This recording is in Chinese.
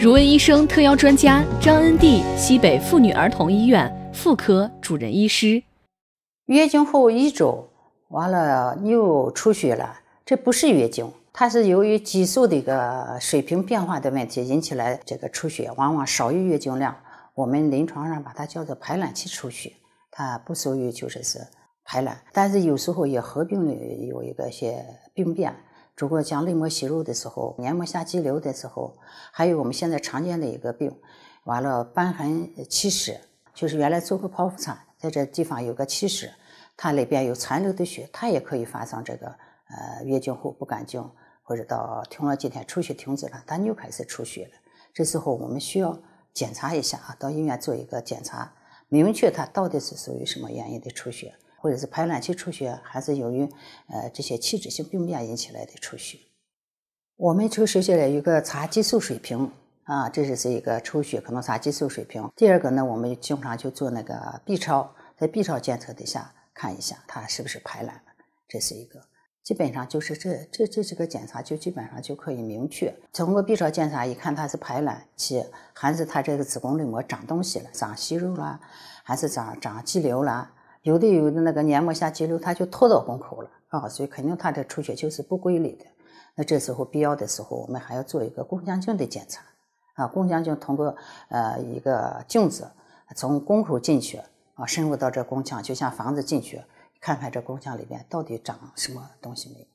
如恩医生特邀专家张恩娣，西北妇女儿童医院妇科主任医师。月经后一周完了又出血了，这不是月经，它是由于激素的一个水平变化的问题引起来这个出血，往往少于月经量。我们临床上把它叫做排卵期出血，它不属于就是是排卵，但是有时候也合并有一个些病变。如果讲内膜息肉的时候，黏膜下肌瘤的时候，还有我们现在常见的一个病，完了瘢痕憩室，就是原来做过剖腹产，在这地方有个憩室，它里边有残留的血，它也可以发生这个呃月经后不干净，或者到停了几天出血停止了，但又开始出血了，这时候我们需要检查一下啊，到医院做一个检查，明确它到底是属于什么原因的出血。或者是排卵期出血，还是由于呃这些器质性病变引起来的出血，我们就首先来一个查激素水平啊，这就是一个抽血，可能查激素水平。第二个呢，我们经常就做那个 B 超，在 B 超检测底下看一下它是不是排卵，了，这是一个。基本上就是这这这几个检查就基本上就可以明确，通过 B 超检查一看它是排卵期，还是它这个子宫内膜长东西了，长息肉了，还是长长肌瘤了。有的有的那个黏膜下肌瘤，它就拖到宫口了啊，所以肯定它的出血就是不规律的。那这时候必要的时候，我们还要做一个宫腔镜的检查啊，宫腔镜通过呃一个镜子从宫口进去啊，深入到这宫腔，就像房子进去，看看这宫腔里面到底长什么东西没有。